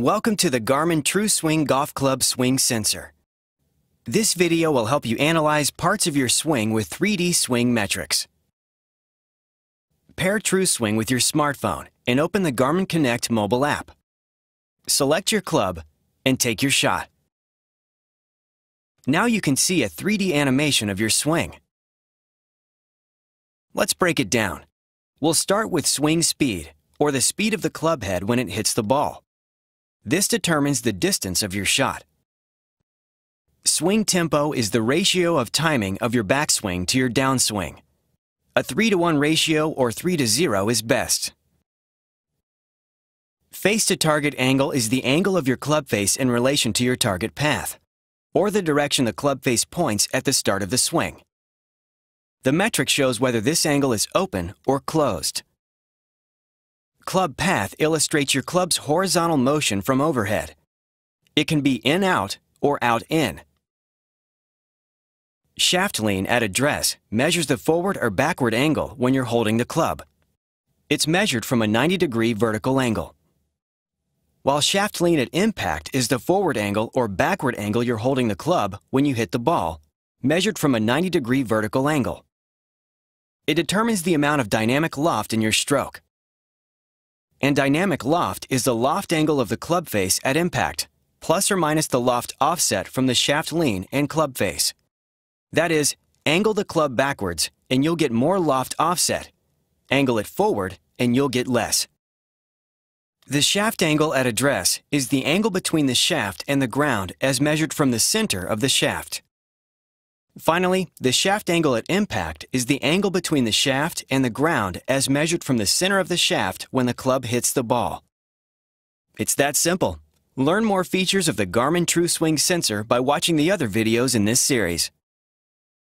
Welcome to the Garmin TrueSwing Golf Club Swing Sensor. This video will help you analyze parts of your swing with 3D swing metrics. Pair TrueSwing with your smartphone and open the Garmin Connect mobile app. Select your club and take your shot. Now you can see a 3D animation of your swing. Let's break it down. We'll start with swing speed, or the speed of the club head when it hits the ball. This determines the distance of your shot. Swing tempo is the ratio of timing of your backswing to your downswing. A 3 to 1 ratio or 3 to 0 is best. Face to target angle is the angle of your club face in relation to your target path, or the direction the club face points at the start of the swing. The metric shows whether this angle is open or closed. Club Path illustrates your club's horizontal motion from overhead. It can be in-out or out-in. Shaft lean at address measures the forward or backward angle when you're holding the club. It's measured from a 90 degree vertical angle. While shaft lean at impact is the forward angle or backward angle you're holding the club when you hit the ball, measured from a 90 degree vertical angle. It determines the amount of dynamic loft in your stroke and dynamic loft is the loft angle of the club face at impact, plus or minus the loft offset from the shaft lean and club face. That is, angle the club backwards and you'll get more loft offset. Angle it forward and you'll get less. The shaft angle at address is the angle between the shaft and the ground as measured from the center of the shaft. Finally, the shaft angle at impact is the angle between the shaft and the ground as measured from the center of the shaft when the club hits the ball. It's that simple. Learn more features of the Garmin TrueSwing sensor by watching the other videos in this series.